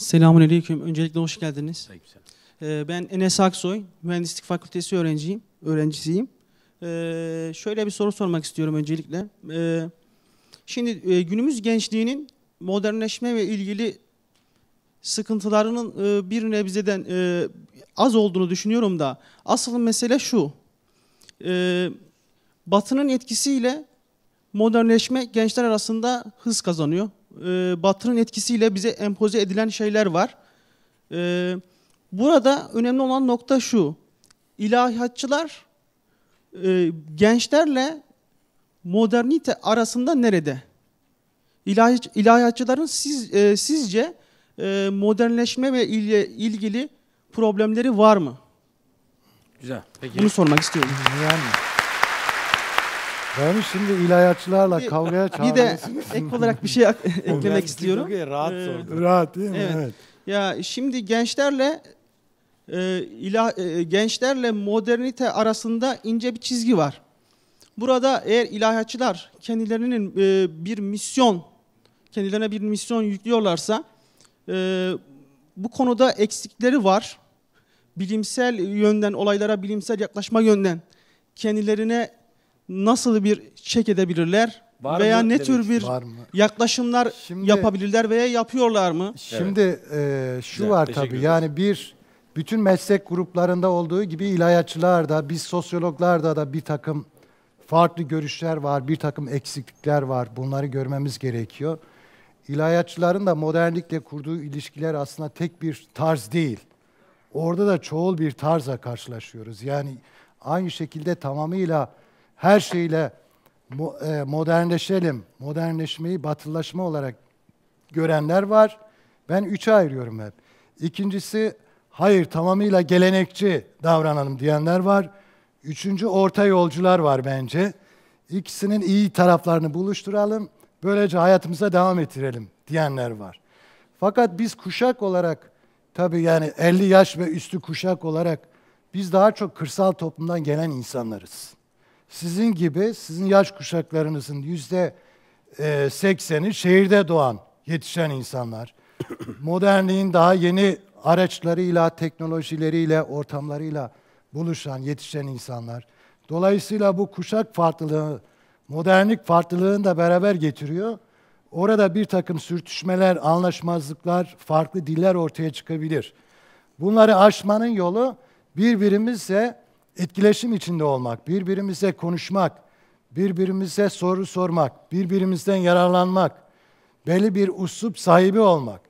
Selamun Aleyküm. Öncelikle hoş geldiniz. Ee, ben Enes Aksoy, Mühendislik Fakültesi öğrenciyim, öğrencisiyim. Ee, şöyle bir soru sormak istiyorum öncelikle. Ee, şimdi e, günümüz gençliğinin modernleşme ve ilgili sıkıntılarının e, bir nebzeden e, az olduğunu düşünüyorum da asıl mesele şu. batının etkisiyle modernleşme gençler arasında hız kazanıyor e, batının etkisiyle bize empoze edilen şeyler var. E, burada önemli olan nokta şu. İlahiyatçılar e, gençlerle modernite arasında nerede? İlahi, ilahiyatçıların siz, e, sizce e, modernleşme ve ile ilgili problemleri var mı? Güzel. Peki. Bunu sormak istiyorum. Yani. Ben şimdi ilahiyatçılarla kavgaya Bir de ek olarak bir şey eklemek istiyorum. rahat ee, sordu. Rahat değil mi? Evet. Evet. Ya şimdi gençlerle e, ilah, e, gençlerle modernite arasında ince bir çizgi var. Burada eğer ilahiyatçılar kendilerinin e, bir misyon, kendilerine bir misyon yüklüyorlarsa e, bu konuda eksikleri var. Bilimsel yönden, olaylara bilimsel yaklaşma yönden kendilerine nasıl bir çek edebilirler var veya mı ne demek tür bir var mı? yaklaşımlar Şimdi- yapabilirler veya yapıyorlar mı? Şimdi e, şu Güzel, var teşekkür tabii yani bir bütün meslek gruplarında olduğu gibi ilahiyatçılar da biz sosyologlarda da bir takım farklı görüşler var, bir takım eksiklikler var. Bunları görmemiz gerekiyor. İlahiyatçıların da modernlikle kurduğu ilişkiler aslında tek bir tarz değil. Orada da çoğul bir tarza karşılaşıyoruz. Yani aynı şekilde tamamıyla her şeyle e, modernleşelim, modernleşmeyi batılılaşma olarak görenler var. Ben üçe ayırıyorum hep. İkincisi hayır tamamıyla gelenekçi davranalım diyenler var. Üçüncü orta yolcular var bence. İkisinin iyi taraflarını buluşturalım, böylece hayatımıza devam ettirelim diyenler var. Fakat biz kuşak olarak tabii yani 50 yaş ve üstü kuşak olarak biz daha çok kırsal toplumdan gelen insanlarız sizin gibi, sizin yaş kuşaklarınızın yüzde e, sekseni şehirde doğan, yetişen insanlar. Modernliğin daha yeni araçlarıyla, teknolojileriyle, ortamlarıyla buluşan, yetişen insanlar. Dolayısıyla bu kuşak farklılığı, modernlik farklılığını da beraber getiriyor. Orada bir takım sürtüşmeler, anlaşmazlıklar, farklı diller ortaya çıkabilir. Bunları aşmanın yolu birbirimizle etkileşim içinde olmak, birbirimize konuşmak, birbirimize soru sormak, birbirimizden yararlanmak, belli bir uslup sahibi olmak.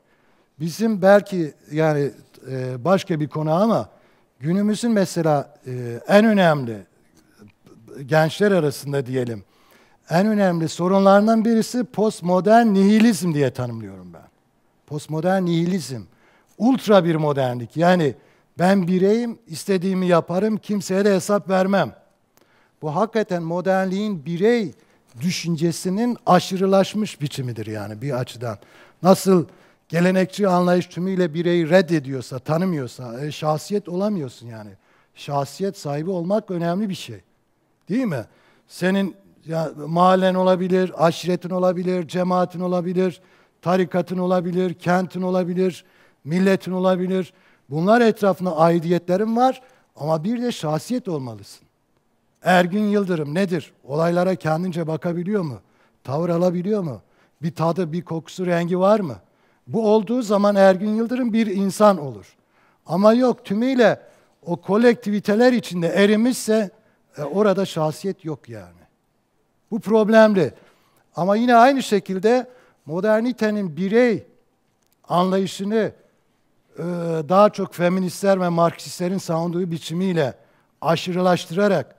Bizim belki yani e, başka bir konu ama günümüzün mesela e, en önemli gençler arasında diyelim en önemli sorunlarından birisi postmodern nihilizm diye tanımlıyorum ben. Postmodern nihilizm. Ultra bir modernlik. Yani ben bireyim, istediğimi yaparım, kimseye de hesap vermem. Bu hakikaten modernliğin birey düşüncesinin aşırılaşmış biçimidir yani bir açıdan. Nasıl gelenekçi anlayış tümüyle bireyi reddediyorsa, tanımıyorsa, e, şahsiyet olamıyorsun yani. Şahsiyet sahibi olmak önemli bir şey. Değil mi? Senin ya, mahallen olabilir, aşiretin olabilir, cemaatin olabilir, tarikatın olabilir, kentin olabilir, milletin olabilir. Bunlar etrafında aidiyetlerin var ama bir de şahsiyet olmalısın. Ergün Yıldırım nedir? Olaylara kendince bakabiliyor mu? Tavır alabiliyor mu? Bir tadı, bir kokusu, rengi var mı? Bu olduğu zaman Ergün Yıldırım bir insan olur. Ama yok tümüyle o kolektiviteler içinde erimişse e, orada şahsiyet yok yani. Bu problemli. Ama yine aynı şekilde modernitenin birey anlayışını ee, daha çok feministler ve Marksistlerin savunduğu biçimiyle aşırılaştırarak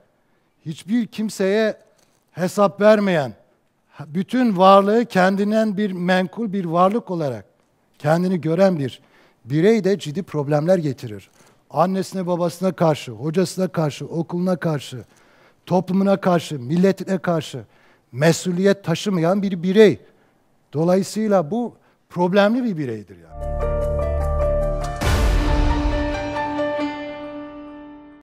hiçbir kimseye hesap vermeyen, bütün varlığı kendinden bir menkul bir varlık olarak kendini gören bir birey de ciddi problemler getirir. Annesine babasına karşı, hocasına karşı, okuluna karşı, toplumuna karşı, milletine karşı mesuliyet taşımayan bir birey. Dolayısıyla bu problemli bir bireydir yani.